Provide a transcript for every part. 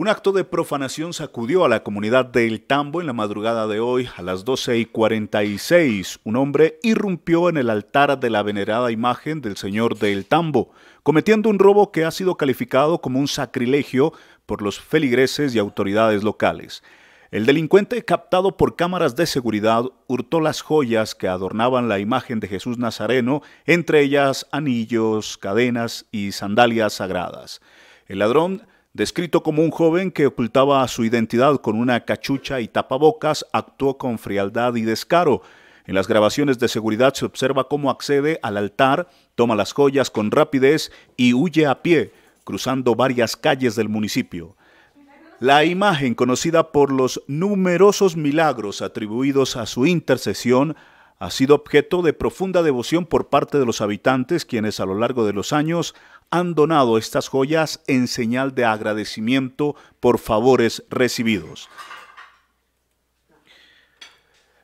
Un acto de profanación sacudió a la comunidad de El Tambo en la madrugada de hoy a las 12 y 46. Un hombre irrumpió en el altar de la venerada imagen del señor de El Tambo, cometiendo un robo que ha sido calificado como un sacrilegio por los feligreses y autoridades locales. El delincuente, captado por cámaras de seguridad, hurtó las joyas que adornaban la imagen de Jesús Nazareno, entre ellas anillos, cadenas y sandalias sagradas. El ladrón Descrito como un joven que ocultaba su identidad con una cachucha y tapabocas, actuó con frialdad y descaro. En las grabaciones de seguridad se observa cómo accede al altar, toma las joyas con rapidez y huye a pie, cruzando varias calles del municipio. La imagen, conocida por los numerosos milagros atribuidos a su intercesión, ha sido objeto de profunda devoción por parte de los habitantes, quienes a lo largo de los años han donado estas joyas en señal de agradecimiento por favores recibidos.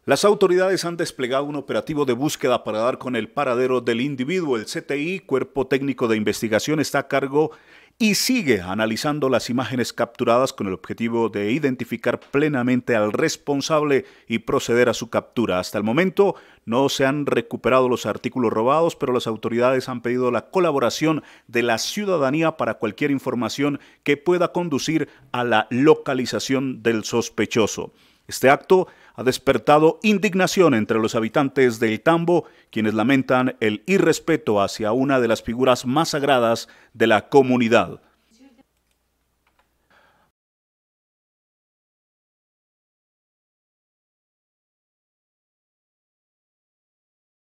Las autoridades han desplegado un operativo de búsqueda para dar con el paradero del individuo. El CTI, Cuerpo Técnico de Investigación, está a cargo y sigue analizando las imágenes capturadas con el objetivo de identificar plenamente al responsable y proceder a su captura. Hasta el momento no se han recuperado los artículos robados, pero las autoridades han pedido la colaboración de la ciudadanía para cualquier información que pueda conducir a la localización del sospechoso. Este acto ha despertado indignación entre los habitantes del Tambo, quienes lamentan el irrespeto hacia una de las figuras más sagradas de la comunidad.